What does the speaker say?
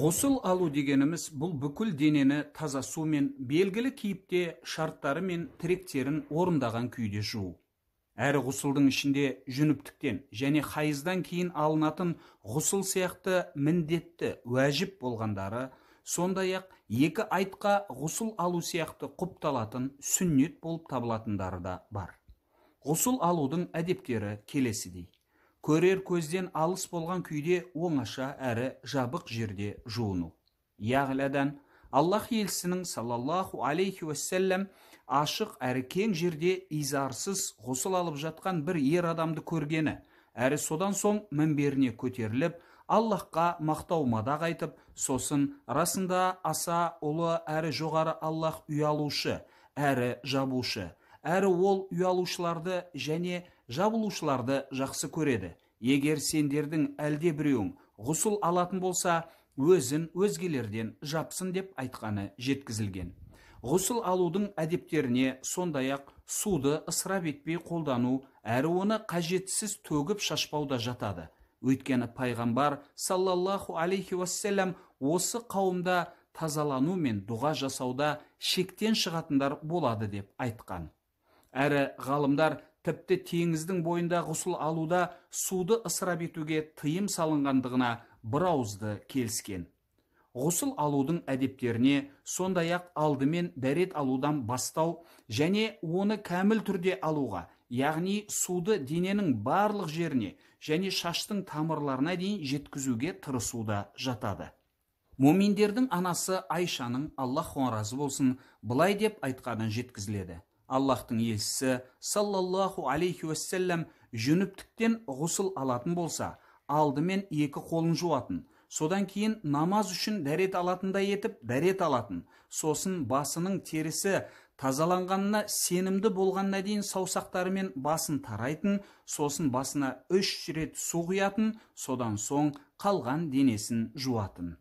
ғұсыл алу дегеніміз бұл бүкіл денені таза сумен белгілі кейіпте шарттары мен тіректерін орындаған күйде жуу әрі ғұсылдың ішінде жүніптіктен және хайыздан кейін алынатын ғұсыл сияқты міндетті уәжіп болғандары сондай ақ екі айтқа ғұсыл алу сияқты құпталатын сүннет болып табылатындары да бар ғұсыл алудың әдептері келесідей көрер көзден алыс болған күйде оңаша әрі жабық жерде жуыну яғләдән аллах елшісінің саллаллаху алейхи уассалям ашық әрі кең жерде изарсыз ғұсыл алып жатқан бір ер адамды көргені әрі содан соң мінберіне көтеріліп аллахқа мақтау мадақ айтып сосын расында аса ұлы әрі жоғары аллах ұялушы әрі жабушы әрі ол ұялушыларды және жабылушыларды жақсы көреді егер сендердің әлде біреуің ғұсыл алатын болса өзін өзгелерден жапсын деп айтқаны жеткізілген ғұсыл алудың әдептеріне сондай ақ суды ысырап етпей қолдану әрі оны қажетсіз төгіп шашпауда жатады өйткені пайғамбар саллаллаху алейхи уассалам осы қауымда тазалану мен дұға жасауда шектен шығатындар болады деп айтқан әрі ғалымдар тіпті теңіздің бойында ғұсыл алуда суды ысырап етуге тыйым салынғандығына ауызды келіскен ғұсыл алудың әдептеріне сондай ақ алдымен дәрет алудан бастау және оны кәміл түрде алуға яғни суды дененің барлық жеріне және шаштың тамырларына дейін жеткізуге тырысу жатады моминдердің анасы айшаның аллах оған разы болсын былай деп айтқаны жеткізіледі Аллахтың елшісі саллаллаху алейхи уассалам жүніптіктен ғұсыл алатын болса алдымен екі қолын жуатын содан кейін намаз үшін дәрет алатындай етіп дәрет алатын сосын басының терісі тазаланғанына сенімді болғанына дейін саусақтарымен басын тарайтын сосын басына үш рет су құятын содан соң қалған денесін жуатын